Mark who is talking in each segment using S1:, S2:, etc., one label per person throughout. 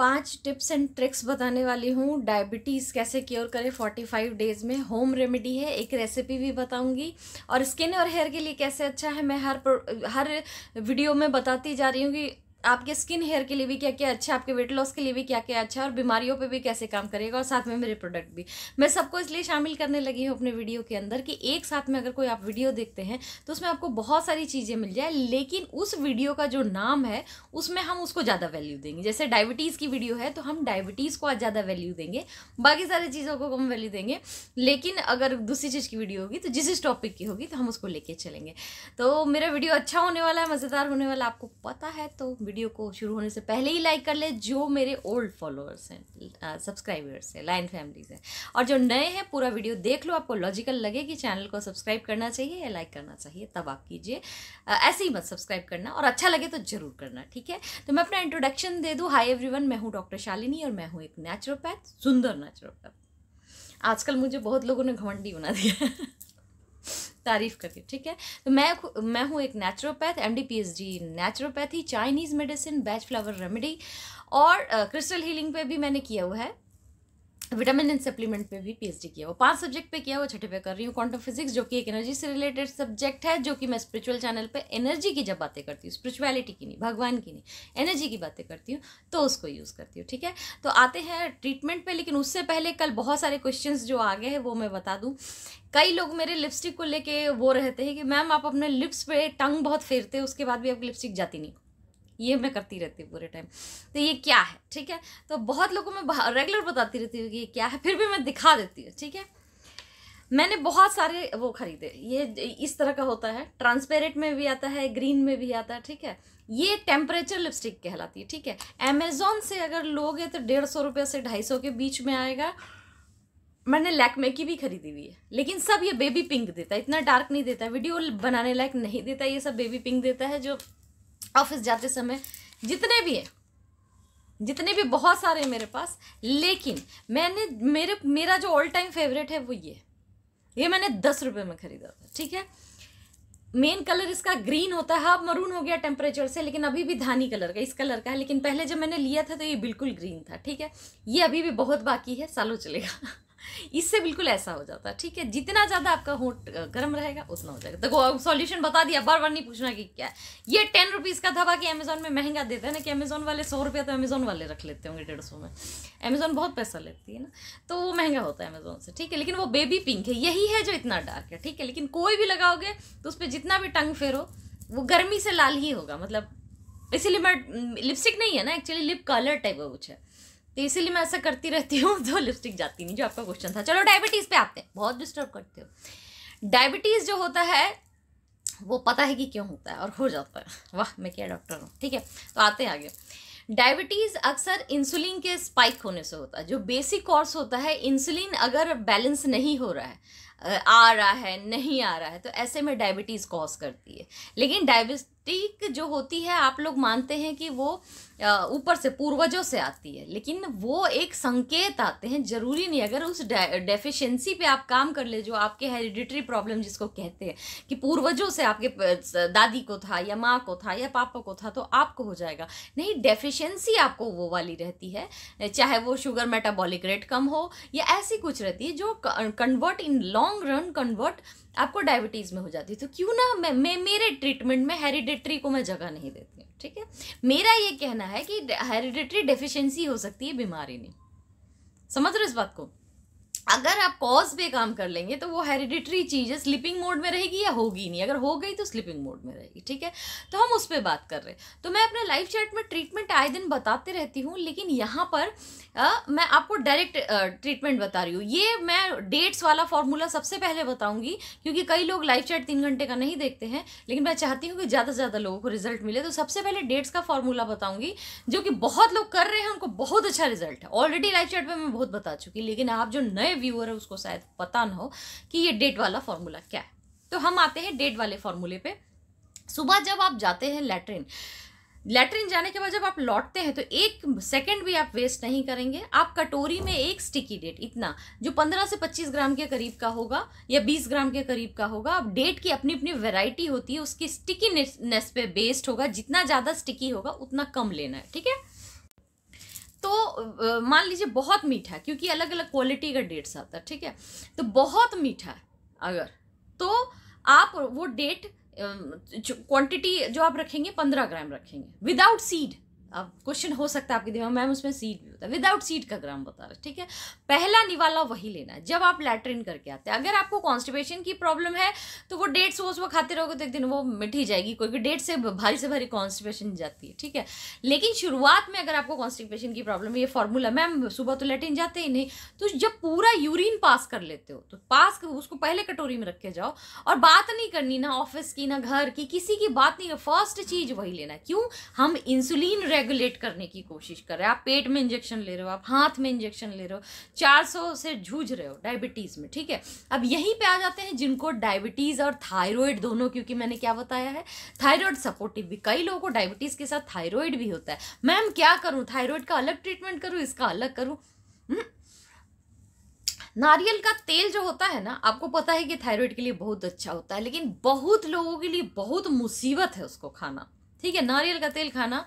S1: पांच tips and tricks बताने वाली हूँ डायबिटीज़ कैसे क्योर करें फोर्टी फाइव डेज़ में होम रेमेडी है एक रेसिपी भी बताऊँगी और स्किन और हेयर के लिए कैसे अच्छा है मैं हर हर वीडियो में बताती जा रही हूँ कि आपके स्किन हेयर के लिए भी क्या क्या अच्छा है आपके वेट लॉस के लिए भी क्या क्या अच्छा है और बीमारियों पे भी कैसे काम करेगा और साथ में मेरे प्रोडक्ट भी मैं सबको इसलिए शामिल करने लगी हूँ अपने वीडियो के अंदर कि एक साथ में अगर कोई आप वीडियो देखते हैं तो उसमें आपको बहुत सारी चीज़ें मिल जाए लेकिन उस वीडियो का जो नाम है उसमें हम उसको ज़्यादा वैल्यू देंगे जैसे डायबिटीज़ की वीडियो है तो हम डायबिटीज़ को आज ज़्यादा वैल्यू देंगे बाकी सारी चीज़ों को कम वैल्यू देंगे लेकिन अगर दूसरी चीज़ की वीडियो होगी तो जिस जिस टॉपिक की होगी तो हम उसको लेके चलेंगे तो मेरा वीडियो अच्छा होने वाला है मज़ेदार होने वाला आपको पता है तो वीडियो को शुरू होने से पहले ही लाइक कर ले जो मेरे ओल्ड फॉलोअर्स हैं सब्सक्राइबर्स uh, हैं लाइन फैमिलीज हैं और जो नए हैं पूरा वीडियो देख लो आपको लॉजिकल लगे कि चैनल को सब्सक्राइब करना चाहिए या लाइक करना चाहिए तब आप कीजिए uh, ऐसे ही मत सब्सक्राइब करना और अच्छा लगे तो ज़रूर करना ठीक है तो मैं अपना इंट्रोडक्शन दे दूँ हाई एवरी मैं हूँ डॉक्टर शालिनी और मैं हूँ एक नेचुरोपैथ सुंदर नेचुरोपैथ आजकल मुझे बहुत लोगों ने घमंडी बना दिया तारीफ करके ठीक है तो मैं मैं हूँ एक naturopath M D P H D naturopathy Chinese medicine Bach flower remedy और क्रिस्टल हीलिंग पे भी मैंने किया हुआ है विटामिन एंड सप्लीमेंट में भी पीएचडी किया वो पांच सब्जेक्ट पे किया वो छठे पे कर रही हूँ क्वांटम फिजिक्स जो कि एक एनर्जी से रिलेटेड सब्जेक्ट है जो कि मैं स्पिरिचुअल चैनल पे एनर्जी की जब बातें करती हूँ स्पिरिचुअलिटी की नहीं भगवान की नहीं एनर्जी की बातें करती हूँ तो उसको यूज़ करती हूँ ठीक है तो आते हैं ट्रीटमेंट पर लेकिन उससे पहले कल बहुत सारे क्वेश्चन जो आ गए हैं वो मैं बता दूँ कई लोग मेरे लिपस्टिक को लेकर वो रहते हैं कि मैम आप अपने लिप्स पे टंग बहुत फेरते उसके बाद भी आपकी लिपस्टिक जाती नहीं ये मैं करती रहती हूँ पूरे टाइम तो ये क्या है ठीक है तो बहुत लोगों में रेगुलर बताती रहती हूँ कि ये क्या है फिर भी मैं दिखा देती हूँ ठीक है मैंने बहुत सारे वो खरीदे ये इस तरह का होता है ट्रांसपेरेंट में भी आता है ग्रीन में भी आता है ठीक है ये टेम्परेचर लिपस्टिक कहलाती है ठीक है अमेजोन से अगर लोगे तो डेढ़ सौ रुपये से ढाई सौ के बीच में आएगा मैंने लैकमे की भी खरीदी हुई है लेकिन सब ये बेबी पिंक देता है इतना डार्क नहीं देता वीडियो बनाने लायक नहीं देता ये सब बेबी पिंक देता है जो ऑफिस जाते समय जितने भी हैं जितने भी बहुत सारे मेरे पास लेकिन मैंने मेरे मेरा जो ऑल टाइम फेवरेट है वो ये ये मैंने दस रुपये में खरीदा था ठीक है मेन कलर इसका ग्रीन होता है अब हाँ, मरून हो गया टेम्परेचर से लेकिन अभी भी धानी कलर का इस कलर का है लेकिन पहले जब मैंने लिया था तो ये बिल्कुल ग्रीन था ठीक है ये अभी भी बहुत बाकी है सालों चलेगा इससे बिल्कुल ऐसा हो जाता है ठीक है जितना ज़्यादा आपका होट गर्म रहेगा उतना हो जाएगा देखो सॉल्यूशन बता दिया बार बार नहीं पूछना कि क्या है ये टेन रुपीज़ का दवा कि अमेजोन में महंगा देता है ना कि अमेजोन वाले सौ रुपया तो अमेजोन वाले रख लेते होंगे डेढ़ सौ में अमेजोन बहुत पैसा लेती है ना तो वो महंगा होता है अमेजोन से ठीक है लेकिन वो बेबी पिंक है यही है जो इतना डार्क है ठीक है लेकिन कोई भी लगाओगे तो उस पर जितना भी टंग फेरो वो गर्मी से लाल ही होगा मतलब इसीलिए मैं लिपस्टिक नहीं है ना एक्चुअली लिप कलर टाइप का कुछ है तो इसीलिए मैं ऐसा करती रहती हूँ तो लिपस्टिक जाती नहीं जो आपका क्वेश्चन था चलो डायबिटीज़ पे आते हैं बहुत डिस्टर्ब करते हो डायबिटीज़ जो होता है वो पता है कि क्यों होता है और हो जाता है वाह मैं क्या डॉक्टर हूँ ठीक है तो आते हैं आगे डायबिटीज़ अक्सर इंसुलिन के स्पाइक होने से होता है जो बेसिक कॉर्स होता है इंसुलिन अगर बैलेंस नहीं हो रहा है आ रहा है नहीं आ रहा है तो ऐसे में डायबिटीज़ कॉज करती है लेकिन डायबिट प्रतीक जो होती है आप लोग मानते हैं कि वो ऊपर से पूर्वजों से आती है लेकिन वो एक संकेत आते हैं जरूरी नहीं अगर उस डेफिशिएंसी पे आप काम कर ले जो आपके हेरिडिटरी प्रॉब्लम जिसको कहते हैं कि पूर्वजों से आपके दादी को था या माँ को था या पापा को था तो आपको हो जाएगा नहीं डेफिशिएंसी आपको वो वाली रहती है चाहे वो शुगर मेटाबॉलिक रेट कम हो या ऐसी कुछ रहती है जो convert in long run convert आपको डायबिटीज़ में हो जाती है तो क्यों ना मैं, मैं मेरे ट्रीटमेंट में हेरिडिट हेरिडिटरी को मैं जगह नहीं देती ठीक है मेरा ये कहना है कि हेरिडिटरी डेफिशिएंसी हो सकती है बीमारी नहीं समझ रहे इस बात को अगर आप कॉज पे काम कर लेंगे तो वो हेरिडिटरी चीज़ है स्लीपिंग मोड में रहेगी या होगी नहीं अगर हो गई तो स्लीपिंग मोड में रहेगी ठीक है तो हम उस पर बात कर रहे हैं तो मैं अपने लाइव चैट में ट्रीटमेंट आए दिन बताते रहती हूँ लेकिन यहाँ पर आ, मैं आपको डायरेक्ट ट्रीटमेंट बता रही हूँ ये मैं डेट्स वाला फॉर्मूला सबसे पहले बताऊँगी क्योंकि कई लोग लाइव चैट तीन घंटे का नहीं देखते हैं लेकिन मैं चाहती हूँ कि ज़्यादा से ज़्यादा लोगों को रिजल्ट मिले तो सबसे पहले डेट्स का फॉर्मूला बताऊँगी जो कि बहुत लोग कर रहे हैं उनको बहुत अच्छा रिजल्ट है ऑलरेडी लाइव चैट पर मैं बहुत बता चुकी लेकिन आप जो नए व्यूअर है उसको शायद पता ना हो कि ये डेट वाला फॉर्मूला क्या है तो हम आते हैं डेट वाले फॉर्मूले पे सुबह जब आप जाते हैं लेटरिन लेटरिन जाने के बाद जब आप लौटते हैं तो एक सेकंड भी आप वेस्ट नहीं करेंगे आप कटोरी में एक स्टिकी डेट इतना जो 15 से 25 ग्राम के करीब का होगा या 20 ग्राम के करीब का होगा आप डेट की अपनी अपनी वैरायटी होती है उसकी स्टिकीनेस पे बेस्ड होगा जितना ज़्यादा स्टिकी होगा उतना कम लेना है ठीक है तो मान लीजिए बहुत मीठा है क्योंकि अलग अलग क्वालिटी का डेट्स आता है ठीक है तो बहुत मीठा है अगर तो आप वो डेट क्वांटिटी जो आप रखेंगे पंद्रह ग्राम रखेंगे विदाउट सीड अब क्वेश्चन हो सकता है आपके दिमाग मैम उसमें सीट भी होता है विदाउट सीट का ग्राम बता रहे ठीक है पहला निवाला वही लेना है जब आप लेटरिन करके आते हैं अगर आपको कॉन्स्टिपेशन की प्रॉब्लम है तो वो डेट्स वो सुबह खाते रहोगे तो एक दिन वो मिट ही जाएगी क्योंकि डेट से भारी से भारी कॉन्स्टिपेशन जाती है ठीक है लेकिन शुरुआत में अगर आपको कॉन्स्टिपेशन की प्रॉब्लम है ये फॉर्मूला मैम सुबह तो लेटरिन जाते ही नहीं तो जब पूरा यूरिन पास कर लेते हो तो पास उसको पहले कटोरी में रख के जाओ और बात नहीं करनी ना ऑफिस की ना घर की किसी की बात नहीं फर्स्ट चीज वही लेना क्यों हम इंसुलिन रेगुलेट करने की कोशिश कर रहे हैं आप पेट में इंजेक्शन ले रहे हो आप हाथ में इंजेक्शन ले रहे हो 400 से जूझ रहे हो डायबिटीज़ में ठीक है अब यहीं पे आ जाते हैं जिनको डायबिटीज़ और थायरॉयड दोनों क्योंकि मैंने क्या बताया है थायरॉयड सपोर्टिव भी कई लोगों को डायबिटीज़ के साथ थायरॉयड भी होता है मैम क्या करूँ थायरॉयड का अलग ट्रीटमेंट करूँ इसका अलग करूँ हम्म? नारियल का तेल जो होता है ना आपको पता है कि थायराइड के लिए बहुत अच्छा होता है लेकिन बहुत लोगों के लिए बहुत मुसीबत है उसको खाना ठीक है नारियल का तेल खाना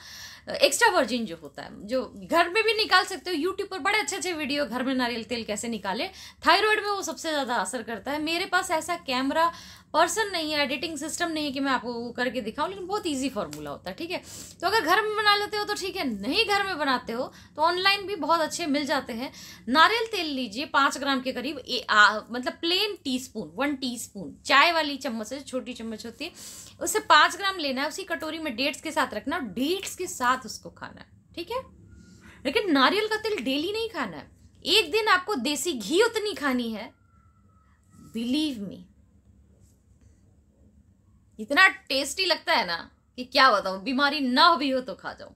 S1: एक्स्ट्रा वर्जिन जो होता है जो घर में भी निकाल सकते हो यूट्यूब पर बड़े अच्छे अच्छे वीडियो घर में नारियल तेल कैसे निकाले थायराइड में वो सबसे ज़्यादा असर करता है मेरे पास ऐसा कैमरा पर्सन नहीं है एडिटिंग सिस्टम नहीं है कि मैं आपको वो करके दिखाऊं लेकिन बहुत ईजी फार्मूला होता है ठीक है तो अगर घर में बना लेते हो तो ठीक है नहीं घर में बनाते हो तो ऑनलाइन भी बहुत अच्छे मिल जाते हैं नारियल तेल लीजिए पाँच ग्राम के करीब ए, आ, मतलब plain teaspoon one teaspoon चाय वाली चम्मच से छोटी चम्मच होती है उसे पाँच ग्राम लेना है उसी कटोरी में डेट्स के साथ रखना और डेट्स के साथ उसको खाना है ठीक है लेकिन नारियल का तेल डेली नहीं खाना है एक दिन आपको देसी घी उतनी खानी है बिलीव मी इतना टेस्टी लगता है ना कि क्या बताऊं बीमारी ना भी हो तो खा जाऊं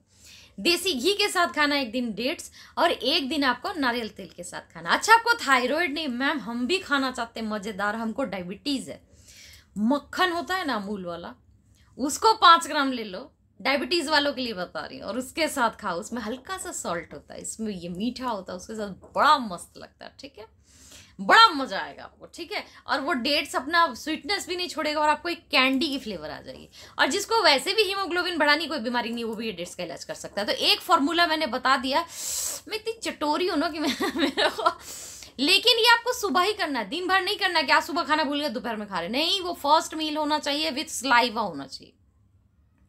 S1: देसी घी के साथ खाना एक दिन डेट्स और एक दिन आपको नारियल तेल के साथ खाना अच्छा आपको थायराइड नहीं मैम हम भी खाना चाहते हैं मज़ेदार हमको डायबिटीज़ है मक्खन होता है ना अमूल वाला उसको पाँच ग्राम ले लो डायबिटीज़ वालों के लिए बता रही हूँ और उसके साथ खाओ उसमें हल्का सा सॉल्ट होता है इसमें ये मीठा होता है उसके साथ बड़ा मस्त लगता है ठीक है बड़ा मजा आएगा आपको ठीक है और वो डेट्स अपना स्वीटनेस भी नहीं छोड़ेगा और आपको एक कैंडी की फ्लेवर आ जाएगी और जिसको वैसे भी हीमोग्लोबिन बढ़ानी कोई बीमारी नहीं वो भी ये डेट्स का इलाज कर सकता है तो एक फार्मूला मैंने बता दिया मैं इतनी चटोरी हूँ ना कि मेरे को लेकिन ये आपको सुबह ही करना है दिन भर नहीं करना कि आज सुबह खाना भूल गया दोपहर में खा रहे नहीं वो फर्स्ट मील होना चाहिए विथ स्लाइवा होना चाहिए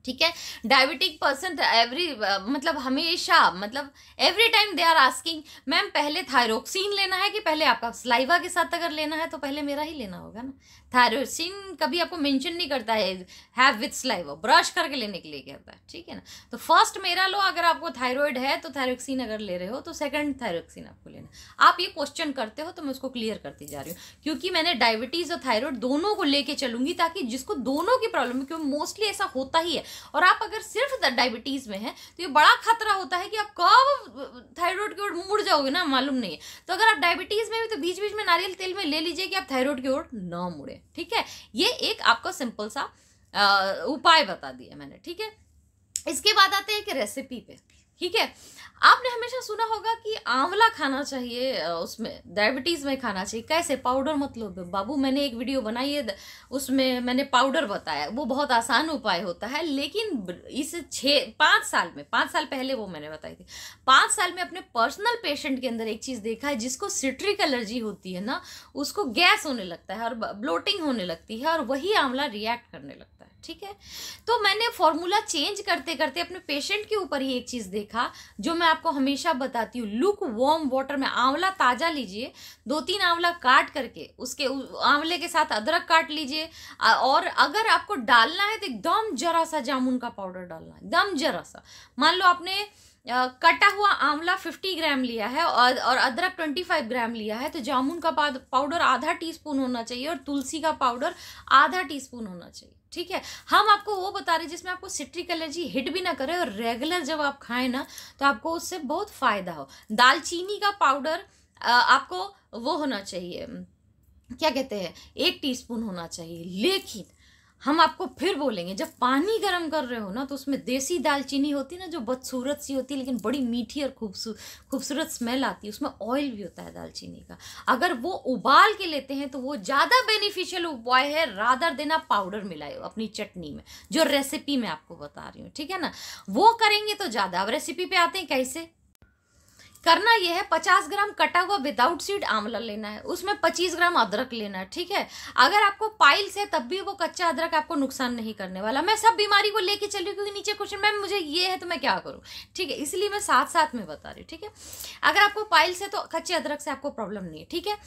S1: ठीक है डायबिटिक पर्सन एवरी मतलब हमेशा मतलब every time they are asking ma'am पहले थायरोक्सिन लेना है कि पहले आपका स्लाइवा के साथ अगर लेना है तो पहले मेरा ही लेना होगा ना थायरोक्सिन कभी आपको मेंशन नहीं करता है हैव विथ स्लाइवा ब्रश करके लेने के लिए कहता है ठीक है ना तो फर्स्ट मेरा लो अगर आपको थायरॉयड है तो थायरोक्सिन अगर ले रहे हो तो सेकेंड थायरोक्सिन आपको लेना आप ये क्वेश्चन करते हो तो मैं उसको क्लियर करती जा रही हूँ क्योंकि मैंने डायबिटीज़ और थायरॉयड दोनों को लेके चलूंगी ताकि जिसको दोनों की प्रॉब्लम क्योंकि मोस्टली ऐसा होता ही है और आप अगर सिर्फ डायबिटीज में है तो ये बड़ा खतरा होता है कि आप कब थायराइड की ओर मुड़ जाओगे ना मालूम नहीं है तो अगर आप डायबिटीज में भी तो बीच बीच में नारियल तेल में ले लीजिए कि आप थायराइड की ओर ना मुड़े ठीक है ये एक आपको सिंपल सा उपाय बता दिया मैंने ठीक है इसके बाद आते हैं कि रेसिपी पे ठीक है आपने हमेशा सुना होगा कि आंवला खाना चाहिए उसमें डायबिटीज़ में खाना चाहिए कैसे पाउडर मतलब बाबू मैंने एक वीडियो बनाई है उसमें मैंने पाउडर बताया वो बहुत आसान उपाय होता है लेकिन इस छः पाँच साल में पाँच साल पहले वो मैंने बताई थी पाँच साल में अपने पर्सनल पेशेंट के अंदर एक चीज़ देखा है जिसको सिट्रिक एलर्जी होती है ना उसको गैस होने लगता है और ब्लोटिंग होने लगती है और वही आंवला रिएक्ट करने लगता है ठीक है तो मैंने फॉर्मूला चेंज करते करते अपने पेशेंट के ऊपर ही एक चीज़ देखा जो मैं आपको हमेशा बताती हूँ लुक वॉर्म वाटर में आंवला ताज़ा लीजिए दो तीन आंवला काट करके उसके आंवले के साथ अदरक काट लीजिए और अगर आपको डालना है तो एकदम जरा सा जामुन का पाउडर डालना एकदम जरा सा मान लो आपने कटा हुआ आंवला 50 ग्राम लिया है और और अदरक 25 ग्राम लिया है तो जामुन का पाउडर आधा टीस्पून होना चाहिए और तुलसी का पाउडर आधा टीस्पून होना चाहिए ठीक है हम आपको वो बता रहे हैं जिसमें आपको सिट्रिक एलर्जी हिट भी ना करे और रेगुलर जब आप खाएं ना तो आपको उससे बहुत फ़ायदा हो दालचीनी का पाउडर आपको वो होना चाहिए क्या कहते हैं एक टीस्पून होना चाहिए लेकिन हम आपको फिर बोलेंगे जब पानी गर्म कर रहे हो ना तो उसमें देसी दालचीनी होती है ना जो बदसूरत सी होती है लेकिन बड़ी मीठी और खूबसूरत खूबसूरत स्मेल आती है उसमें ऑयल भी होता है दालचीनी का अगर वो उबाल के लेते हैं तो वो ज़्यादा बेनिफिशियल उपाय है रादर देना पाउडर मिलाए अपनी चटनी में जो रेसिपी मैं आपको बता रही हूँ ठीक है ना वो करेंगे तो ज़्यादा अब रेसिपी पर आते हैं कैसे करना यह है पचास ग्राम कटा हुआ विदाउट सीड आंवला लेना है उसमें पच्चीस ग्राम अदरक लेना है ठीक है अगर आपको पाइल्स है तब भी वो कच्चा अदरक आपको नुकसान नहीं करने वाला मैं सब बीमारी को लेके चल रही क्योंकि नीचे क्वेश्चन मैम मुझे ये है तो मैं क्या करूँ ठीक है इसलिए मैं साथ साथ में बता रही हूँ ठीक है अगर आपको पाइल्स है तो कच्चे अदरक से आपको प्रॉब्लम नहीं है ठीक है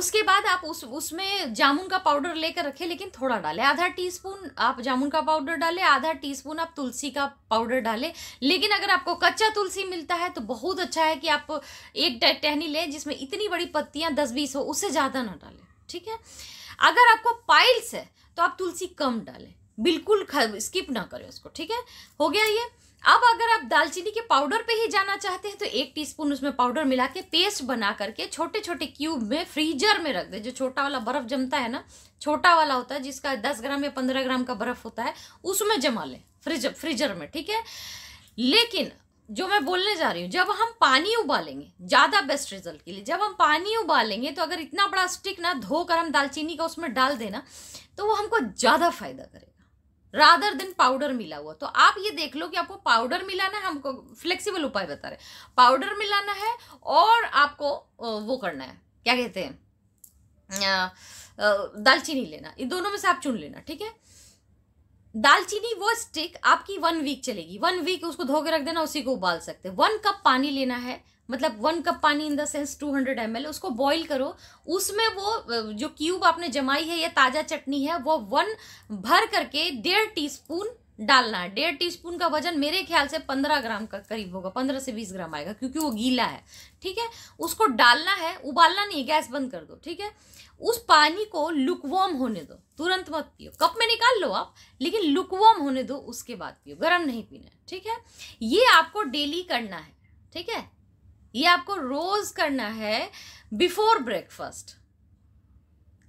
S1: उसके बाद आप उस उसमें जामुन का पाउडर लेकर रखें लेकिन थोड़ा डालें आधा टी स्पून आप जामुन का पाउडर डालें आधा टी स्पून आप तुलसी का पाउडर डालें लेकिन अगर आपको कच्चा तुलसी मिलता है तो बहुत अच्छा है कि आप आप एक टहनी लें जिसमें इतनी बड़ी पत्तियां दस बीस हो उससे ज़्यादा ना डालें ठीक है अगर आपको पाइल्स है तो आप तुलसी कम डालें बिल्कुल स्किप ना करें उसको ठीक है हो गया ये अब अगर आप दालचीनी के पाउडर पे ही जाना चाहते हैं तो एक टीस्पून उसमें पाउडर मिला के पेस्ट बना करके छोटे छोटे क्यूब में फ्रीजर में रख दें जो छोटा वाला बर्फ़ जमता है ना छोटा वाला होता है जिसका 10 ग्राम या 15 ग्राम का बर्फ़ होता है उसमें जमा लें फ्रिज फ्रीजर में ठीक है लेकिन जो मैं बोलने जा रही हूँ जब हम पानी उबालेंगे ज़्यादा बेस्ट रिजल्ट के लिए जब हम पानी उबालेंगे तो अगर इतना बड़ा स्टिक ना धोकर हम दालचीनी का उसमें डाल देना तो वो हमको ज़्यादा फायदा करेगा रादर देन पाउडर मिला हुआ तो आप ये देख लो कि आपको पाउडर मिलाना है हमको फ्लेक्सिबल उपाय बता रहे पाउडर मिलाना है और आपको वो करना है क्या कहते हैं दालचीनी लेना इन दोनों में से आप चुन लेना ठीक है दालचीनी वो स्टिक आपकी वन वीक चलेगी वन वीक उसको धो के रख देना उसी को उबाल सकते हैं वन कप पानी लेना है मतलब वन कप पानी in the sense two hundred M उसको बॉईल करो उसमें वो जो क्यूब आपने जमाई है या ताज़ा चटनी है वो वन भर करके डेढ़ टीस्पून डालना है डेढ़ स्पून का वजन मेरे ख्याल से पंद्रह ग्राम का करीब होगा पंद्रह से बीस ग्राम आएगा क्योंकि वो गीला है ठीक है उसको डालना है उबालना नहीं है गैस बंद कर दो ठीक है उस पानी को लुकवॉर्म होने दो तुरंत मत पियो कप में निकाल लो आप लेकिन लुकवॉर्म होने दो उसके बाद पियो गर्म नहीं पीना ठीक है ये आपको डेली करना है ठीक है ये आपको रोज करना है बिफोर ब्रेकफास्ट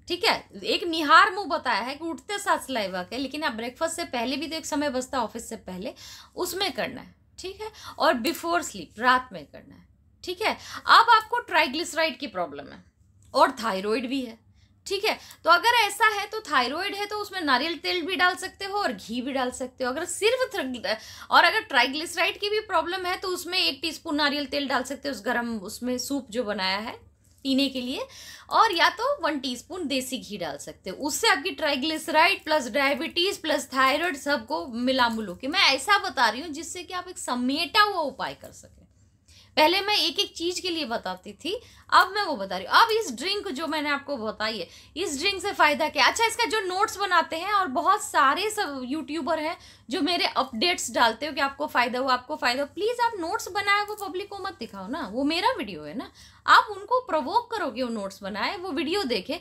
S1: ठीक है एक निहार मुंह बताया है कि उठते साथ सलाइवा के लेकिन आप ब्रेकफास्ट से पहले भी तो एक समय बसता है ऑफिस से पहले उसमें करना है ठीक है और बिफोर स्लीप रात में करना है ठीक है अब आपको ट्राइग्लिसराइड की प्रॉब्लम है और थायराइड भी है ठीक है तो अगर ऐसा है तो थायराइड है तो उसमें नारियल तेल भी डाल सकते हो और घी भी डाल सकते हो अगर सिर्फ और अगर ट्राइग्लिसराइड की भी प्रॉब्लम है तो उसमें एक टीस्पून नारियल तेल डाल सकते हो उस गर्म उसमें सूप जो बनाया है पीने के लिए और या तो वन टीस्पून देसी घी डाल सकते हो उससे आपकी triglyceride plus diabetes plus thyroid सबको मिला मुलो के मैं ऐसा बता रही हूँ जिससे कि आप एक समेटा हुआ उपाय कर सकें पहले मैं एक एक चीज के लिए बताती थी अब मैं वो बता रही हूँ अब इस ड्रिंक जो मैंने आपको बताई है इस ड्रिंक से फायदा क्या अच्छा इसका जो नोट्स बनाते हैं और बहुत सारे सब यूट्यूबर हैं जो मेरे अपडेट्स डालते हो कि आपको फायदा हुआ आपको फायदा हुआ प्लीज आप नोट्स बनाए वो पब्लिक को मत दिखाओ ना वो मेरा वीडियो है ना आप उनको प्रवोक करोगे वो नोट्स बनाए वो वीडियो देखे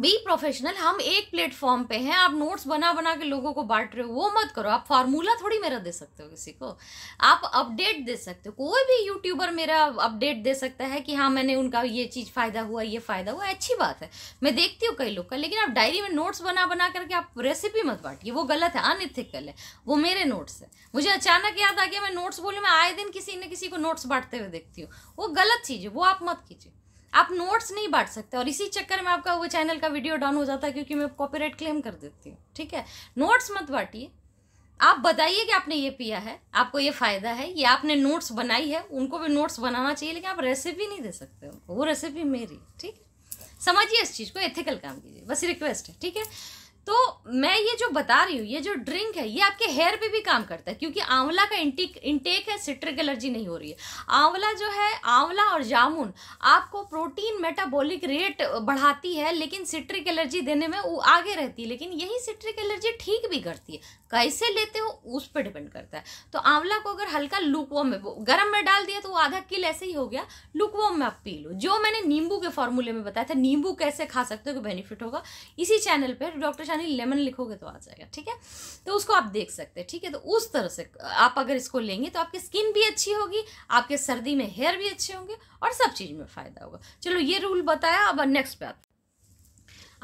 S1: बी प्रोफेशनल हम एक प्लेटफॉर्म पे हैं आप नोट्स बना बना के लोगों को बांट रहे हो वो मत करो आप फार्मूला थोड़ी मेरा दे सकते हो किसी को आप अपडेट दे सकते हो कोई भी यूट्यूबर मेरा अपडेट दे सकता है कि हाँ मैंने उनका ये चीज़ फ़ायदा हुआ ये फ़ायदा हुआ अच्छी बात है मैं देखती हूँ कई लोग का लेकिन आप डायरी में नोट्स बना बना करके आप रेसिपी मत बांटिए वो गलत है अनइथिकल है वो मेरे नोट्स है मुझे अचानक याद आ गया मैं नोट्स बोलूँ मैं आए दिन किसी न किसी को नोट्स बांटते हुए देखती हूँ वो गलत चीज़ है वो आप मत कीजिए आप नोट्स नहीं बांट सकते और इसी चक्कर में आपका वो चैनल का वीडियो डाउन हो जाता है क्योंकि मैं कॉपीराइट क्लेम कर देती हूँ ठीक है नोट्स मत बांटिए आप बताइए कि आपने ये पिया है आपको ये फ़ायदा है ये आपने नोट्स बनाई है उनको भी नोट्स बनाना चाहिए लेकिन आप रेसिपी नहीं दे सकते उनको वो रेसिपी मेरी ठीक है समझिए इस चीज़ को एथिकल काम कीजिए बस रिक्वेस्ट है ठीक है तो मैं ये जो बता रही हूँ ये जो ड्रिंक है ये आपके हेयर पे भी काम करता है क्योंकि आंवला का इंटेक इंटेक है सिट्रिक एलर्जी नहीं हो रही है आंवला जो है आंवला और जामुन आपको प्रोटीन मेटाबॉलिक रेट बढ़ाती है लेकिन सिट्रिक एलर्जी देने में वो आगे रहती है लेकिन यही सिट्रिक एलर्जी ठीक भी करती है कैसे लेते हो उस पर डिपेंड करता है तो आंवला को अगर हल्का लुकवॉम में गर्म में डाल दिया तो वो आधा किल ऐसे ही हो गया लुकवॉम में आप पी लो जो मैंने नींबू के फॉर्मूले में बताया था नींबू कैसे खा सकते हो कि बेनिफिट होगा इसी चैनल पर डॉक्टर शानी लेमन लिखोगे तो आ जाएगा ठीक है तो उसको आप देख सकते हैं ठीक है तो उस तरह से आप अगर इसको लेंगे तो आपकी स्किन भी अच्छी होगी आपके सर्दी में हेयर भी अच्छे होंगे और सब चीज़ में फ़ायदा होगा चलो ये रूल बताया अब नेक्स्ट पे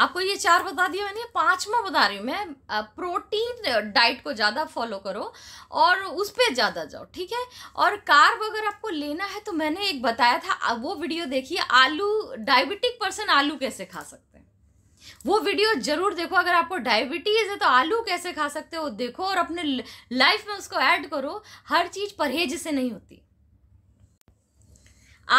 S1: आपको ये चार बता दिया मैंने पांचवा बता रही हूँ मैं प्रोटीन डाइट को ज़्यादा फॉलो करो और उस पर ज़्यादा जाओ ठीक है और कार्ब अगर आपको लेना है तो मैंने एक बताया था वो वीडियो देखिए आलू डायबिटिक पर्सन आलू कैसे खा सकते हैं वो वीडियो जरूर देखो अगर आपको डायबिटीज़ है तो आलू कैसे खा सकते हो देखो और अपने लाइफ में उसको ऐड करो हर चीज़ परहेज से नहीं होती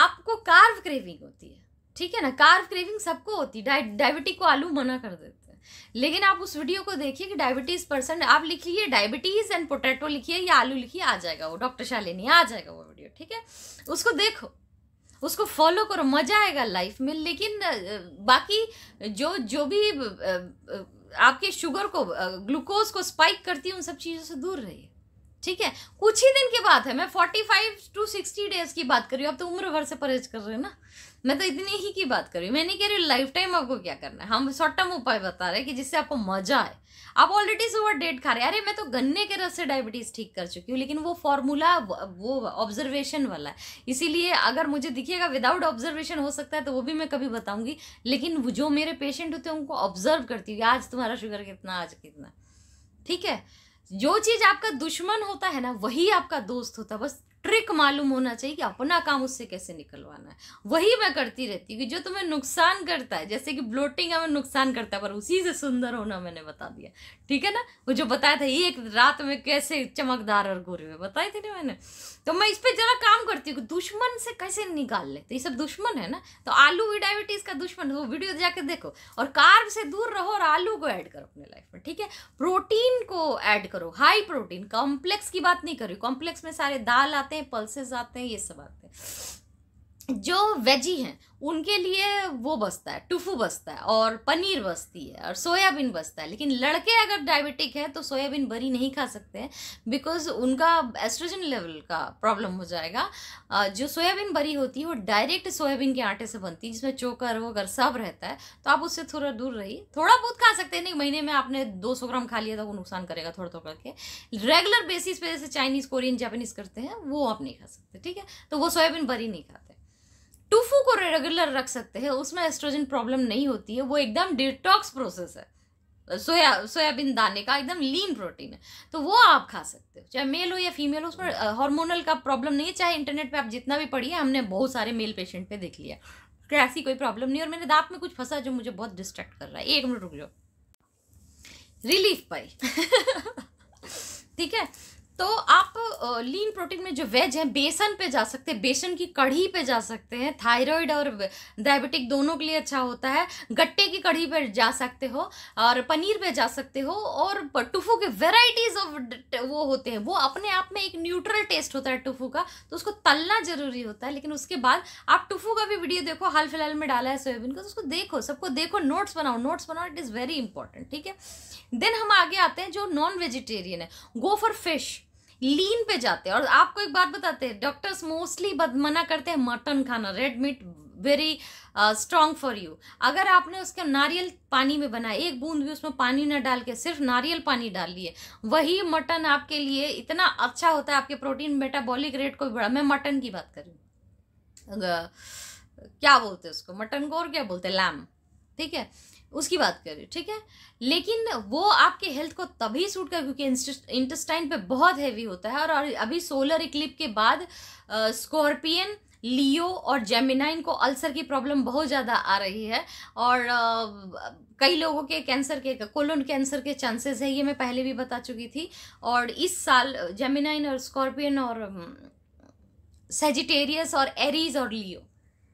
S1: आपको कार्ब क्रेविंग होती है ठीक है ना कार्व क्रेविंग सबको होती है डाइ डायबिटिक को आलू मना कर देते हैं लेकिन आप उस वीडियो को देखिए कि डायबिटीज़ पर्सन आप लिखिए डायबिटीज़ एंड पोटैटो लिखिए या आलू लिखिए आ जाएगा वो डॉक्टर शालिनी आ जाएगा वो वीडियो ठीक है उसको देखो उसको फॉलो करो मज़ा आएगा लाइफ में लेकिन बाकी जो जो भी आपके शुगर को ग्लूकोज को स्पाइक करती है उन सब चीज़ों से दूर रहिए ठीक है कुछ ही दिन की बात है मैं forty five to sixty days की बात कर रही हूँ आप तो उम्र भर से परहेज कर रहे हैं ना मैं तो इतनी ही की बात कर रही हूँ मैं नहीं कह रही हूँ लाइफ टाइम आपको क्या करना है हम शॉर्ट टर्म उपाय बता रहे हैं कि जिससे आपको मजा आए आप ऑलरेडी सुबह डेट खा रहे हैं अरे मैं तो गन्ने के रस से डायबिटीज़ ठीक कर चुकी हूँ लेकिन वो फॉर्मूला वो ऑब्जर्वेशन वाला है इसीलिए अगर मुझे दिखेगा विदाउट ऑब्जर्वेशन हो सकता है तो वो भी मैं कभी बताऊँगी लेकिन जो मेरे पेशेंट होते हैं उनको ऑब्जर्व करती हूँ आज तुम्हारा शुगर कितना आज कितना ठीक है जो चीज़ आपका दुश्मन होता है ना वही आपका दोस्त होता है बस ट्रिक मालूम होना चाहिए कि अपना काम उससे कैसे निकलवाना है वही मैं करती रहती हूँ कि जो तुम्हें नुकसान करता है जैसे कि ब्लोटिंग हमें नुकसान करता है पर उसी से सुंदर होना मैंने बता दिया ठीक है ना वो जो बताया था ये एक रात में कैसे चमकदार और गोरे में बताई थी ना मैंने तो मैं इस पर जरा काम करती हूँ दुश्मन से कैसे निकाल ले तो ये सब दुश्मन है ना तो आलू भी डायबिटीज़ का दुश्मन तो वो वीडियो जाके देखो और कार्ब से दूर रहो और आलू को ऐड करो अपने लाइफ में ठीक है प्रोटीन को ऐड करो हाई प्रोटीन कॉम्प्लेक्स की बात नहीं करी कॉम्प्लेक्स में सारे दाल आते हैं पल्सेस आते हैं ये सब आते हैं जो वेजी हैं उनके लिए वो बसता है टुफू बसता है और पनीर बसती है और सोयाबीन बसता है लेकिन लड़के अगर डायबिटिक है तो सोयाबीन भरी नहीं खा सकते हैं बिकॉज उनका एस्ट्रोजन लेवल का प्रॉब्लम हो जाएगा जो सोयाबीन भरी होती है वो डायरेक्ट सोयाबीन के आटे से बनती है जिसमें चोकर वोकर सब रहता है तो आप उससे थोड़ा दूर रहिए थोड़ा बहुत खा सकते हैं नहीं महीने में आपने दो सौ ग्राम खा लिया तो वो नुकसान करेगा थोड़ा थोड़ा करके रेगुलर बेसिस पे जैसे चाइनीज़ कोरियन जापानीज़ करते हैं वो आप नहीं खा सकते ठीक है तो वो सोयाबीन भरी नहीं खाते टूफू को रेगुलर रख सकते हैं उसमें एस्ट्रोजन प्रॉब्लम नहीं होती है वो एकदम डिटॉक्स प्रोसेस है सोया सोयाबीन दाने का एकदम लीन प्रोटीन है तो वो आप खा सकते हो चाहे मेल हो या फीमेल हो उसमें हार्मोनल का प्रॉब्लम नहीं है चाहे इंटरनेट पे आप जितना भी पढ़िए हमने बहुत सारे मेल पेशेंट पे देख लिया कि तो ऐसी कोई प्रॉब्लम नहीं और मेरे दांत में कुछ फंसा जो मुझे बहुत डिस्ट्रैक्ट कर रहा है एक मिनट रुक जाओ रिलीफ पाई ठीक है तो आप लीन प्रोटीन में जो वेज है बेसन पे जा सकते हैं बेसन की कढ़ी पे जा सकते हैं थायराइड और डायबिटिक दोनों के लिए अच्छा होता है गट्टे की कढ़ी पर जा सकते हो और पनीर पे जा सकते हो और टुफू के वेराइटीज़ ऑफ वो होते हैं वो अपने आप में एक न्यूट्रल टेस्ट होता है टुफू का तो उसको तलना ज़रूरी होता है लेकिन उसके बाद आप टुफू का भी वीडियो देखो हाल फिलहाल में डाला है सोयाबीन का तो उसको देखो सबको देखो नोट्स बनाओ नोट्स बनाओ इट इज़ वेरी इंपॉर्टेंट ठीक है देन हम आगे आते हैं जो नॉन वेजिटेरियन है गो फॉर फिश लीन पे जाते हैं और आपको एक बात बताते हैं डॉक्टर्स मोस्टली मना करते हैं मटन खाना red meat very strong for you अगर आपने उसके नारियल पानी में बनाया एक बूंद भी उसमें पानी ना डाल के सिर्फ नारियल पानी डाल लिए वही मटन आपके लिए इतना अच्छा होता है आपके प्रोटीन मेटाबॉलिक रेट को भी बढ़ा मैं मटन की बात करूँ क्या बोलते हैं उसको मटन को और क्या बोलते हैं लैम ठीक है उसकी बात करें ठीक है लेकिन वो आपके हेल्थ को तभी सूट कर क्योंकि इंटेस्टाइन पे बहुत हैवी होता है और अभी सोलर इक्लिप के बाद स्कॉर्पियन लियो और जेमिनाइन को अल्सर की प्रॉब्लम बहुत ज़्यादा आ रही है और आ, कई लोगों के कैंसर के कोलोन कैंसर के चांसेस है ये मैं पहले भी बता चुकी थी और इस साल जेमिनाइन और स्कॉर्पियन और सेजिटेरियस और एरीज और लियो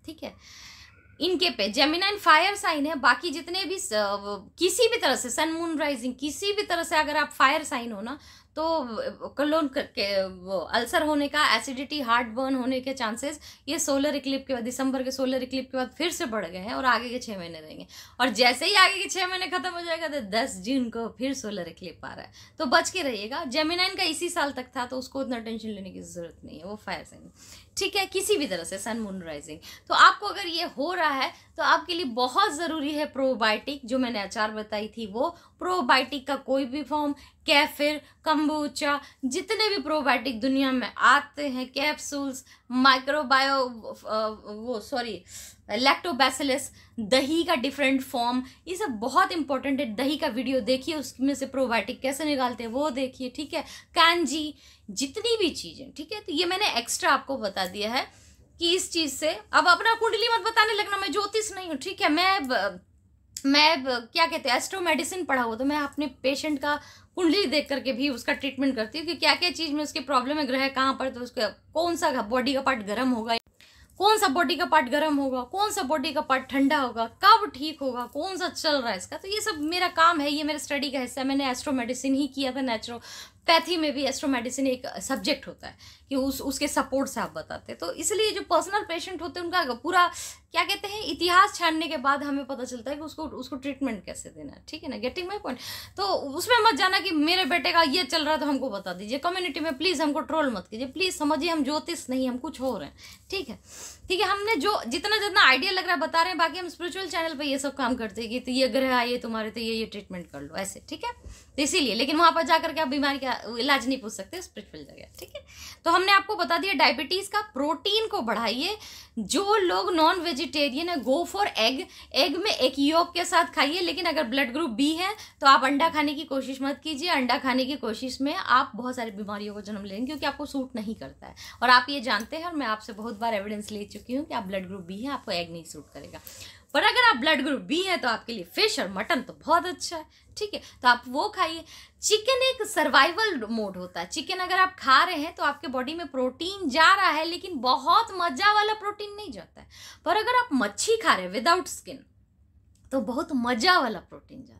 S1: ठीक है इनके पे जेमिनाइन फायर साइन है बाकी जितने भी स, किसी भी तरह से सन मून राइजिंग किसी भी तरह से अगर आप फायर साइन हो ना तो कलोन करके अल्सर होने का एसिडिटी हार्ट बर्न होने के चांसेस ये सोलर इक्लिप के बाद दिसंबर के सोलर इक्लिप के बाद फिर से बढ़ गए हैं और आगे के छः महीने रहेंगे और जैसे ही आगे के छः महीने खत्म हो जाएगा तो दस जून को फिर सोलर इक्लिप आ रहा है तो बच के रहिएगा जेमिनाइन का इसी साल तक था तो उसको उतना टेंशन लेने की ज़रूरत नहीं है वो फायर साइन ठीक है किसी भी तरह से सन मून राइजिंग तो आपको अगर ये हो रहा है तो आपके लिए बहुत ज़रूरी है प्रोबायोटिक जो मैंने अचार बताई थी वो प्रोबायोटिक का कोई भी फॉर्म कैफिर कम्बोचा जितने भी प्रोबायोटिक दुनिया में आते हैं कैप्सूल्स माइक्रोबायो uh, वो सॉरी लैक्टोबैसिलस दही का डिफरेंट फॉर्म ये सब बहुत इंपॉर्टेंट है दही का वीडियो देखिए उसमें से प्रोबायोटिक कैसे निकालते हैं वो देखिए ठीक है कैंजी जितनी भी चीज़ें ठीक है तो ये मैंने एक्स्ट्रा आपको बता दिया है कि इस चीज़ से अब अपना कुंडली मत बताने लगना मैं ज्योतिष नहीं हूँ ठीक है मैं मैं क्या कहते हैं एस्ट्रो मेडिसिन पढ़ा हुआ तो मैं अपने पेशेंट का कुंडली देख करके भी उसका ट्रीटमेंट करती हूँ कि क्या क्या चीज़ में उसके प्रॉब्लम है ग्रह कहाँ पर तो उसका कौन सा बॉडी का पार्ट गर्म होगा कौन सा बॉडी का पार्ट गर्म होगा कौन सा बॉडी का पार्ट ठंडा होगा कब ठीक होगा कौन सा चल रहा है इसका तो ये सब मेरा काम है ये मेरा स्टडी का हिस्सा है मैंने एस्ट्रो मेडिसिन ही किया था नेचुरोपैथी में भी एस्ट्रो मेडिसिन एक सब्जेक्ट होता है कि उस उसके सपोर्ट से आप बताते हैं तो इसलिए जो पर्सनल पेशेंट होते हैं उनका पूरा क्या कहते हैं इतिहास छानने के बाद हमें पता चलता है कि उसको उसको ट्रीटमेंट कैसे देना है ठीक है ना गेटिंग माई पॉइंट तो उसमें मत जाना कि मेरे बेटे का ये चल रहा है तो हमको बता दीजिए कम्युनिटी में प्लीज़ हमको ट्रोल मत कीजिए प्लीज़ समझिए हम ज्योतिष नहीं हम कुछ हो रहे हैं ठीक है ठीक है हमने जो जितना जितना आइडिया लग रहा है बता रहे हैं बाकी हम स्पिरिचुअल चैनल पे ये सब काम करते हैं कि तो ये ग्रह आए तुम्हारे तो ये ये ट्रीटमेंट कर लो ऐसे ठीक है तो इसीलिए लेकिन वहाँ पर जाकर के आप बीमारी का इलाज नहीं पूछ सकते स्पिरिचुअल जगह ठीक है तो हमने आपको बता दिया डायबिटीज़ का प्रोटीन को बढ़ाइए जो लोग नॉन वेजिटेरियन है गो फॉर एग एग में एक योग के साथ खाइए लेकिन अगर ब्लड ग्रुप बी है तो आप अंडा खाने की कोशिश मत कीजिए अंडा खाने की कोशिश में आप बहुत सारी बीमारियों को जन्म लेंगे क्योंकि आपको सूट नहीं करता है और आप ये जानते हैं और मैं आपसे बहुत बार एविडेंस ले चुकी चुकी हूँ कि आप ब्लड ग्रुप बी है आपको एग नहीं सूट करेगा पर अगर आप ब्लड ग्रुप बी हैं तो आपके लिए फिश और मटन तो बहुत अच्छा है ठीक है तो आप वो खाइए चिकन एक सर्वाइवल मोड होता है चिकन अगर आप खा रहे हैं तो आपके बॉडी में प्रोटीन जा रहा है लेकिन बहुत मजा वाला प्रोटीन नहीं जाता है पर अगर आप मच्छी खा रहे हैं विदाउट स्किन तो बहुत मजा वाला प्रोटीन जाता है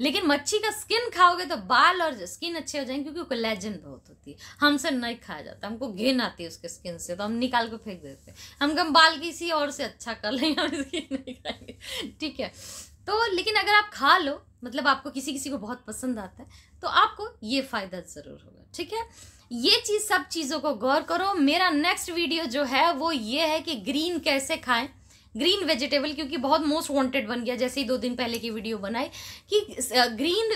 S1: लेकिन मच्छी का स्किन खाओगे तो बाल और स्किन अच्छे हो जाएंगे क्योंकि कोलेजन बहुत होती है हमसे नहीं खाया जाता हमको घिन आती है उसके स्किन से तो हम निकाल के फेंक देते हैं हम कम बाल किसी और से अच्छा कर लेंगे हम स्किन नहीं खाएंगे ठीक है तो लेकिन अगर आप खा लो मतलब आपको किसी किसी को बहुत पसंद आता है तो आपको ये फ़ायदा ज़रूर होगा ठीक है ये चीज़ सब चीज़ों को गौर करो मेरा नेक्स्ट वीडियो जो है वो ये है कि ग्रीन कैसे खाएं ग्रीन वेजिटेबल क्योंकि बहुत मोस्ट वांटेड बन गया जैसे ही दो दिन पहले की वीडियो बनाई कि ग्रीन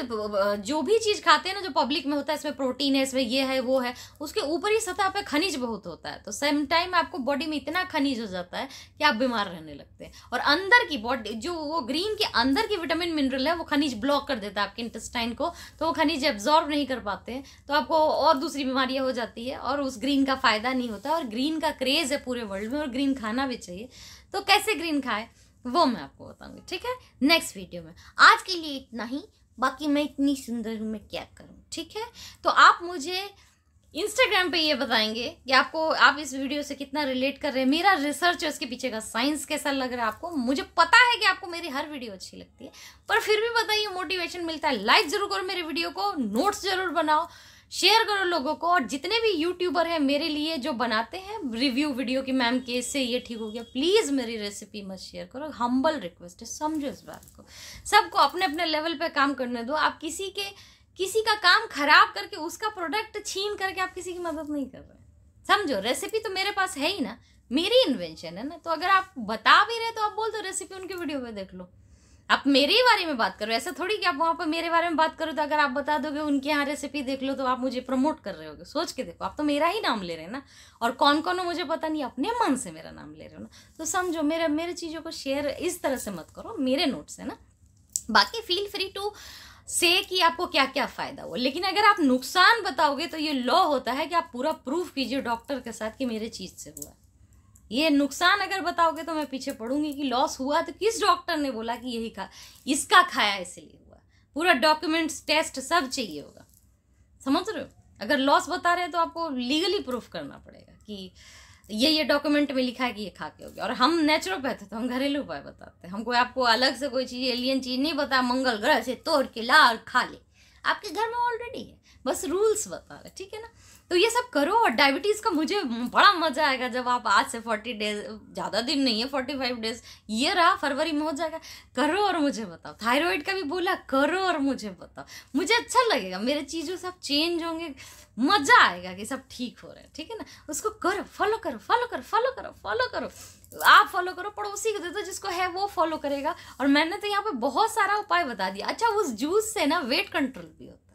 S1: जो भी चीज़ खाते हैं ना जो पब्लिक में होता है इसमें प्रोटीन है इसमें ये है वो है उसके ऊपर ही सतह पर खनिज बहुत होता है तो सेम टाइम आपको बॉडी में इतना खनिज हो जाता है कि आप बीमार रहने लगते हैं और अंदर की बॉडी जो वो ग्रीन के अंदर की विटामिन मिनरल है वो खनिज ब्लॉक कर देता है आपके इंटेस्टाइन को तो वो खनिज एब्जॉर्ब नहीं कर पाते तो आपको और दूसरी बीमारियाँ हो जाती है और उस ग्रीन का फ़ायदा नहीं होता और ग्रीन का क्रेज़ है पूरे वर्ल्ड में और ग्रीन खाना भी चाहिए तो कैसे ग्रीन खाए वो मैं आपको बताऊंगी ठीक है नेक्स्ट वीडियो में आज के लिए इतना ही बाकी मैं इतनी सुंदर हूँ मैं क्या करूँ ठीक है तो आप मुझे इंस्टाग्राम पे ये बताएंगे कि आपको आप इस वीडियो से कितना रिलेट कर रहे हैं मेरा रिसर्च है उसके पीछे का साइंस कैसा लग रहा है आपको मुझे पता है कि आपको मेरी हर वीडियो अच्छी लगती है पर फिर भी बताइए मोटिवेशन मिलता है लाइक ज़रूर करो मेरे वीडियो को नोट्स ज़रूर बनाओ शेयर करो लोगों को और जितने भी यूट्यूबर हैं मेरे लिए जो बनाते हैं रिव्यू वीडियो कि मैम से ये ठीक हो गया प्लीज़ मेरी रेसिपी मत शेयर करो हम्बल रिक्वेस्ट है समझो इस बात को सबको अपने अपने लेवल पे काम करने दो आप किसी के किसी का काम खराब करके उसका प्रोडक्ट छीन करके आप किसी की मदद नहीं कर रहे समझो रेसिपी तो मेरे पास है ही ना मेरी इन्वेंशन है ना तो अगर आप बता भी रहे तो आप बोल दो रेसिपी उनकी वीडियो में देख लो आप मेरे ही बारे में बात करो ऐसा थोड़ी कि आप वहाँ पर मेरे बारे में बात करो तो अगर आप बता दोगे उनके यहाँ रेसिपी देख लो तो आप मुझे प्रमोट कर रहे होगे सोच के देखो आप तो मेरा ही नाम ले रहे हैं ना और कौन कौन हो मुझे पता नहीं अपने मन से मेरा नाम ले रहे हो ना तो समझो मेरे मेरे चीज़ों को शेयर इस तरह से मत करो मेरे नोट्स है ना बाकी फील फ्री टू से कि आपको क्या क्या फ़ायदा हुआ लेकिन अगर आप नुकसान बताओगे तो ये लॉ होता है कि आप पूरा प्रूफ कीजिए डॉक्टर के साथ कि मेरे चीज़ से हुआ है ये नुकसान अगर बताओगे तो मैं पीछे पढ़ूंगी कि लॉस हुआ तो किस डॉक्टर ने बोला कि यही खा इसका खाया इसलिए हुआ पूरा डॉक्यूमेंट्स टेस्ट सब चाहिए होगा समझ रहे हो अगर लॉस बता रहे हैं तो आपको लीगली प्रूफ करना पड़ेगा कि ये ये डॉक्यूमेंट में लिखा है कि ये खा के होगी और हम नेचुरोपैथ तो हम घरेलू उपाय बताते हैं हमको आपको अलग से कोई चीज़ एलियन चीज़ नहीं बता मंगल ग्रह से तोड़ के ला और खा ले आपके घर में ऑलरेडी है बस रूल्स बता रहे ठीक है ना तो ये सब करो और डायबिटीज़ का मुझे बड़ा मज़ा आएगा जब आप आज से फोर्टी डेज ज़्यादा दिन नहीं है फोर्टी फाइव डेज ये रहा फरवरी में हो जाएगा करो और मुझे बताओ थायराइड का भी बोला करो और मुझे बताओ मुझे अच्छा लगेगा मेरे चीज़ों सब चेंज होंगे मज़ा आएगा कि सब ठीक हो रहे हैं ठीक है ना उसको करो फॉलो करो फॉलो करो फॉलो करो फॉलो करो आप फॉलो करो पड़ोसी को दे दो जिसको है वो फॉलो करेगा और मैंने तो यहाँ पे बहुत सारा उपाय बता दिया अच्छा उस जूस से ना वेट कंट्रोल भी होता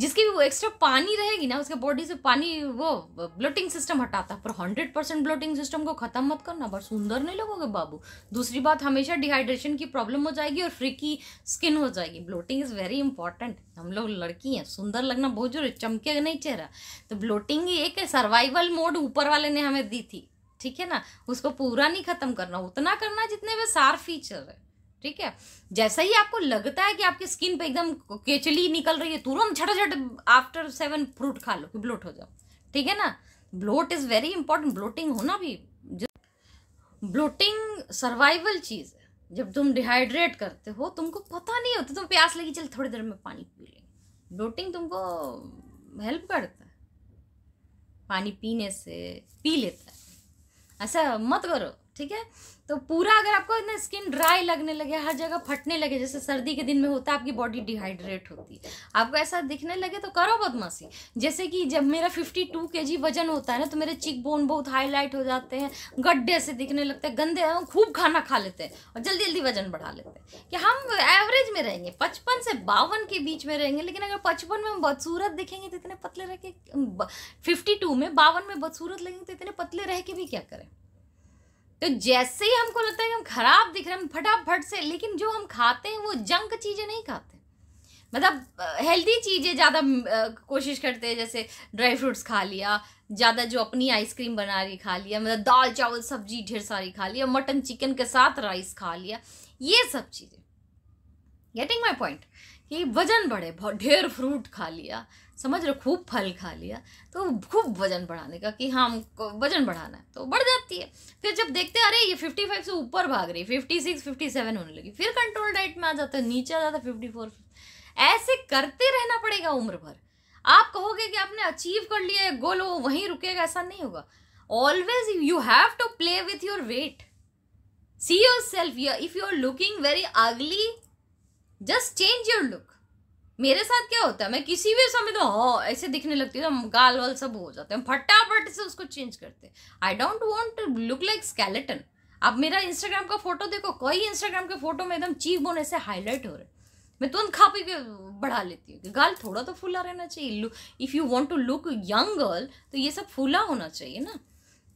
S1: जिसकी भी वो एक्स्ट्रा पानी रहेगी ना उसके बॉडी से पानी वो ब्लोटिंग सिस्टम हटाता है पर हंड्रेड परसेंट ब्लोटिंग सिस्टम को खत्म मत करना बट सुंदर नहीं लगोगे बाबू दूसरी बात हमेशा डिहाइड्रेशन की प्रॉब्लम हो जाएगी और फ्री की स्किन हो जाएगी ब्लोटिंग इज़ वेरी इंपॉर्टेंट हम लोग लड़की हैं सुंदर लगना बहुत जरूरी चमके नहीं चेहरा तो ब्लोटिंग ही एक सर्वाइवल मोड ऊपर वाले ने हमें दी थी ठीक है ना उसको पूरा नहीं खत्म करना उतना करना जितने वे सार फीचर है ठीक है जैसा ही आपको लगता है कि आपकी स्किन पे एकदम केचली निकल रही है तुरंत झटाझट आफ्टर सेवन फ्रूट खा लो ब्लोट हो जाओ ठीक है ना bloat is very important bloating होना भी ब्लोटिंग सर्वाइवल चीज़ है जब तुम डिहाइड्रेट करते हो तुमको पता नहीं होता तुम प्यास लगी चल थोड़ी देर में पानी पी लेंगे ब्लोटिंग तुमको हेल्प करता है पानी पीने से पी लेता है ऐसा मत करो ठीक है तो पूरा अगर आपको ना स्किन ड्राई लगने लगे हर जगह फटने लगे जैसे सर्दी के दिन में होता है आपकी बॉडी डिहाइड्रेट होती है आपको ऐसा दिखने लगे तो करो बदमाशी जैसे कि जब मेरा 52 टू वजन होता है ना तो मेरे चिक बोन बहुत हाईलाइट हो जाते हैं गड्ढे से दिखने लगते हैं गंदे खूब खाना खा लेते हैं और जल्दी जल्दी वजन बढ़ा लेते हैं कि हम एवरेज में रहेंगे पचपन से बावन के बीच में रहेंगे लेकिन अगर पचपन में हम बदसूरत दिखेंगे तो इतने पतले रह के फिफ्टी में बावन में बदसूरत लगेंगे तो इतने पतले रह के भी क्या करें तो जैसे ही हमको लगता है कि हम खराब दिख रहे हैं हम फटाफट से लेकिन जो हम खाते हैं वो जंक चीज़ें नहीं खाते मतलब हेल्दी चीज़ें ज़्यादा कोशिश करते हैं जैसे ड्राई फ्रूट्स खा लिया ज़्यादा जो अपनी आइसक्रीम बना रही खा लिया मतलब दाल चावल सब्जी ढेर सारी खा लिया मटन चिकन के साथ राइस खा लिया ये सब चीज़ें गेटिंग माई पॉइंट कि वजन बढ़े बहुत ढेर फ्रूट खा लिया समझ रहे खूब फल खा लिया तो खूब वजन बढ़ाने का कि हाँ हमको वजन बढ़ाना है तो बढ़ जाती है फिर जब देखते अरे ये फिफ्टी फाइव से ऊपर भाग रही फिफ्टी सिक्स फिफ्टी सेवन होने लगी फिर कंट्रोल डाइट में आ जाता है नीचे आ जाता है फिफ्टी फोर ऐसे करते रहना पड़ेगा उम्र भर आप कहोगे कि आपने अचीव कर लिया है गोल वो वहीं रुकेगा ऐसा नहीं होगा always you have to play with your weight see yourself if you are looking very ugly just change your look मेरे साथ क्या होता है मैं किसी भी समय तो हाँ ऐसे दिखने लगती हूँ तो गाल वाल सब हो जाते हैं फटाफट से उसको चेंज करते हैं I don't want to look like skeleton अब मेरा इंस्टाग्राम का फोटो देखो कई इंस्टाग्राम के फोटो में एकदम चीप बोन ऐसे हाईलाइट हो रहे मैं तुरंत खा पी के बढ़ा लेती हूँ गाल थोड़ा तो फूला रहना चाहिए if you want to look young girl तो ये सब फूला होना चाहिए ना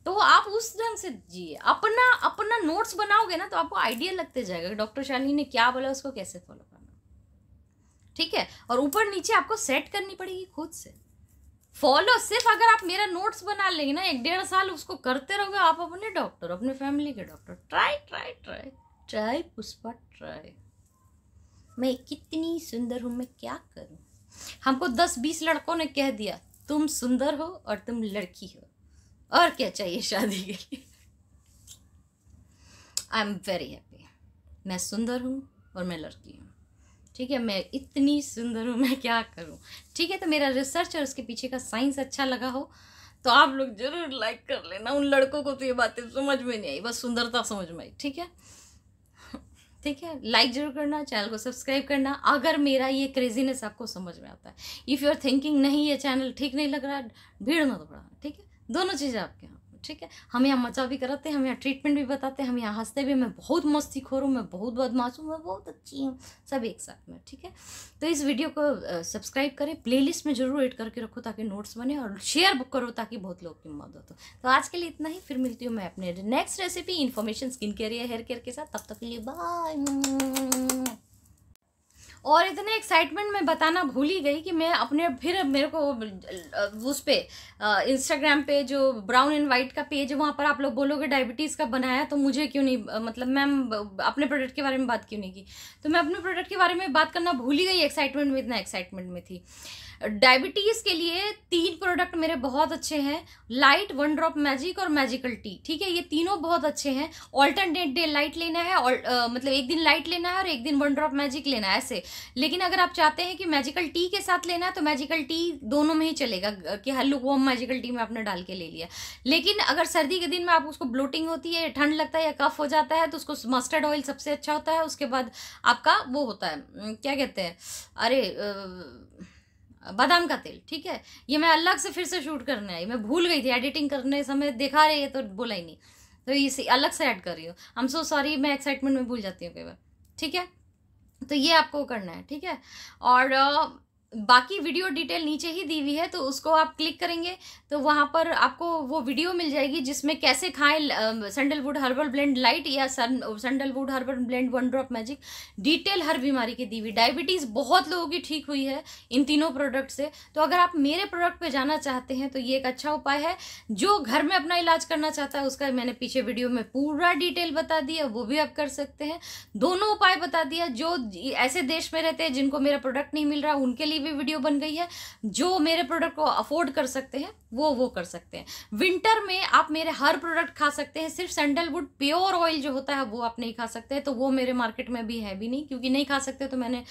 S1: तो आप उस ढंग से जिए अपना अपना नोट्स बनाओगे ना तो आपको आइडिया लगते जाएगा डॉक्टर शालिनी ने क्या बोला उसको कैसे फॉलो करना ठीक है और ऊपर नीचे आपको सेट करनी पड़ेगी खुद से फॉलो सिर्फ अगर आप मेरा नोट्स बना लेंगे ना एक डेढ़ साल उसको करते रहोगे आप अपने डॉक्टर अपने फैमिली के doctor try try try try Pushpa try मैं कितनी सुंदर हूँ मैं क्या करूँ हमको दस बीस लड़कों ने कह दिया तुम सुंदर हो और तुम लड़की हो और क्या चाहिए शादी के लिए आई एम वेरी हैप्पी मैं सुंदर हूँ और मैं लड़की हूँ ठीक है मैं इतनी सुंदर हूँ मैं क्या करूँ ठीक है तो मेरा रिसर्च और उसके पीछे का साइंस अच्छा लगा हो तो आप लोग जरूर लाइक कर लेना उन लड़कों को तो ये बातें समझ में नहीं आई बस सुंदरता समझ में आई ठीक है ठीक है लाइक जरूर करना चैनल को सब्सक्राइब करना अगर मेरा ये क्रेजीनेस आपको समझ में आता है इफ़ यू आर थिंकिंग नहीं ये चैनल ठीक नहीं लग रहा भीड़ ना तो पड़ा ठीक है दोनों चीज़ें आपके यहाँ ठीक है हम यहाँ मजा भी कराते हैं हम यहाँ ट्रीटमेंट भी बताते हैं हम यहाँ हंसते भी मैं बहुत मस्ती खोर हूँ मैं बहुत बदमाश हूँ मैं बहुत अच्छी हूँ सब एक साथ में ठीक है तो इस वीडियो को सब्सक्राइब करें प्लेलिस्ट में जरूर एड करके रखो ताकि नोट्स बने और शेयर बुक करो ताकि बहुत लोग की मदद हो तो आज के लिए इतना ही फिर मिलती हूँ मैं अपने next recipe information skin care या हेयर केयर के साथ तब तक के लिए बाय और इतने एक्साइटमेंट में बताना भूल ही गई कि मैं अपने फिर मेरे को उस पर इंस्टाग्राम पे जो ब्राउन एंड वाइट का पेज है वहाँ पर आप लोग बोलोगे डायबिटीज़ का बनाया तो मुझे क्यों नहीं मतलब मैम अपने प्रोडक्ट के बारे में बात क्यों नहीं की तो मैं अपने प्रोडक्ट के बारे में बात करना भूल ही गई एक्साइटमेंट में इतना एक्साइटमेंट में थी डायबिटीज़ के लिए तीन प्रोडक्ट मेरे बहुत अच्छे हैं लाइट वन ड्रॉप मैजिक और मैजिकल टी ठीक है ये तीनों बहुत अच्छे हैं ऑल्टरनेट डे लाइट लेना है और आ, मतलब एक दिन लाइट लेना है और एक दिन वन ड्रॉप मैजिक लेना है ऐसे लेकिन अगर आप चाहते हैं कि मैजिकल टी के साथ लेना है तो मैजिकल टी दोनों में ही चलेगा कि हल्लू वो मैजिकल टी में आपने डाल के ले लिया लेकिन अगर सर्दी के दिन में आप उसको ब्लोटिंग होती है ठंड लगता है या कफ हो जाता है तो उसको मस्टर्ड ऑयल सबसे अच्छा होता है उसके बाद आपका वो होता है क्या कहते हैं अरे आ, बादाम का तेल ठीक है ये मैं अलग से फिर से शूट करने आई मैं भूल गई थी एडिटिंग करने समय दिखा रही है तो बोला ही नहीं तो इसे अलग से ऐड कर रही हूँ आई एम सो सॉरी मैं एक्साइटमेंट में भूल जाती हूँ कई बार ठीक है तो ये आपको करना है ठीक है और बाकी वीडियो डिटेल नीचे ही दी हुई है तो उसको आप क्लिक करेंगे तो वहाँ पर आपको वो वीडियो मिल जाएगी जिसमें कैसे खाएं सैंडलवुड हर्बल ब्लेंड लाइट या sun sandalwood herbal blend one drop magic detail हर बीमारी की दी हुई डायबिटीज़ बहुत लोगों की ठीक हुई है इन तीनों प्रोडक्ट से तो अगर आप मेरे प्रोडक्ट पर जाना चाहते हैं तो ये एक अच्छा उपाय है जो घर में अपना इलाज करना चाहता है उसका मैंने पीछे वीडियो में पूरा डिटेल बता दिया वो भी आप कर सकते हैं दोनों उपाय बता दिया जो ऐसे देश में रहते हैं जिनको मेरा प्रोडक्ट नहीं मिल रहा उनके लिए भी वीडियो बन गई है जो मेरे प्रोडक्ट को अफोर्ड कर सकते हैं वो वो कर सकते हैं विंटर में आप मेरे हर प्रोडक्ट खा सकते हैं सिर्फ सैंडलवुड प्योर ऑयल जो होता है वो आप नहीं खा सकते तो वो मेरे मार्केट में भी है भी नहीं क्योंकि नहीं खा सकते तो मैंने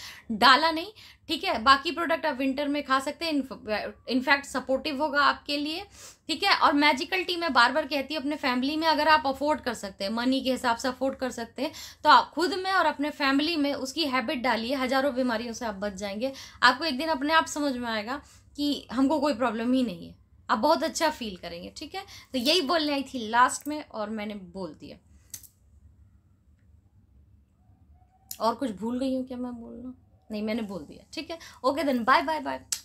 S1: डाला नहीं ठीक है बाकी प्रोडक्ट आप विंटर में खा सकते हैं इनफैक्ट सपोर्टिव होगा आपके लिए ठीक है और मैजिकल टी मैं बार बार कहती हूँ अपने फैमिली में अगर आप अफोर्ड कर सकते हैं मनी के हिसाब से अफोर्ड कर सकते हैं तो आप खुद में और अपने फैमिली में उसकी हैबिट डालिए हज़ारों बीमारियों से आप बच जाएंगे आपको एक दिन अपने आप समझ में आएगा कि हमको कोई प्रॉब्लम ही नहीं है आप बहुत अच्छा फील करेंगे ठीक है तो यही बोलने आई थी लास्ट में और मैंने बोल दिया और कुछ भूल गई हूँ क्या मैं बोलना नहीं मैंने बोल दिया ठीक है okay then bye bye bye